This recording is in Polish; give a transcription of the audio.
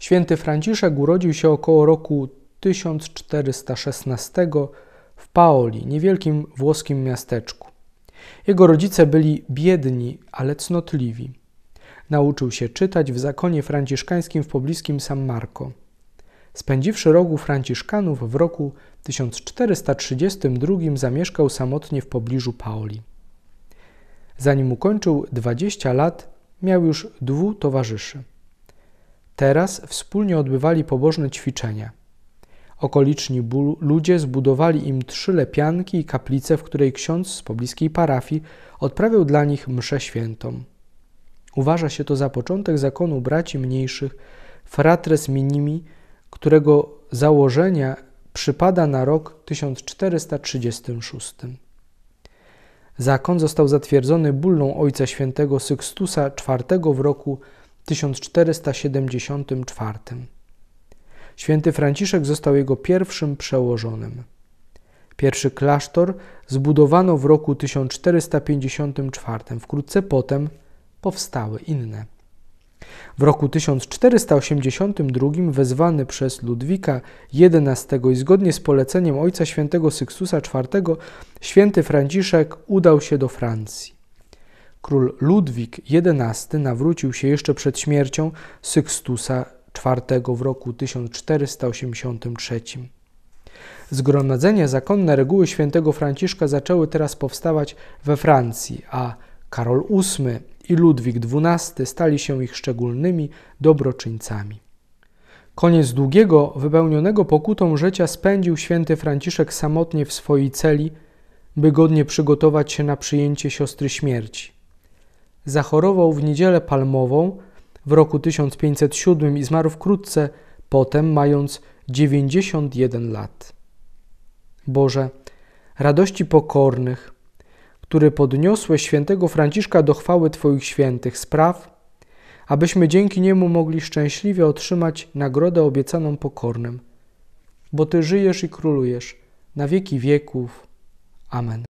Święty Franciszek urodził się około roku 1416 w Paoli, niewielkim włoskim miasteczku. Jego rodzice byli biedni, ale cnotliwi. Nauczył się czytać w zakonie franciszkańskim w pobliskim San Marco. Spędziwszy rogu Franciszkanów w roku 1432 zamieszkał samotnie w pobliżu Paoli. Zanim ukończył 20 lat, miał już dwóch towarzyszy. Teraz wspólnie odbywali pobożne ćwiczenia. Okoliczni ludzie zbudowali im trzy lepianki i kaplicę, w której ksiądz z pobliskiej parafii odprawiał dla nich mszę świętą. Uważa się to za początek zakonu braci mniejszych, fratres minimi, którego założenia przypada na rok 1436. Zakon został zatwierdzony bullą Ojca Świętego Sykstusa IV w roku 1474. Święty Franciszek został jego pierwszym przełożonym. Pierwszy klasztor zbudowano w roku 1454. Wkrótce potem powstały inne. W roku 1482 wezwany przez Ludwika XI i zgodnie z poleceniem ojca świętego Syksusa IV, święty Franciszek udał się do Francji. Król Ludwik XI nawrócił się jeszcze przed śmiercią Sykstusa IV w roku 1483. Zgromadzenia zakonne reguły świętego Franciszka zaczęły teraz powstawać we Francji, a Karol VIII i Ludwik XII stali się ich szczególnymi dobroczyńcami. Koniec długiego, wypełnionego pokutą życia spędził święty Franciszek samotnie w swojej celi, by godnie przygotować się na przyjęcie siostry śmierci. Zachorował w niedzielę palmową w roku 1507 i zmarł wkrótce potem, mając 91 lat. Boże, radości pokornych, który podniosłeś świętego Franciszka do chwały Twoich świętych spraw, abyśmy dzięki niemu mogli szczęśliwie otrzymać nagrodę obiecaną pokornym. Bo Ty żyjesz i królujesz na wieki wieków. Amen.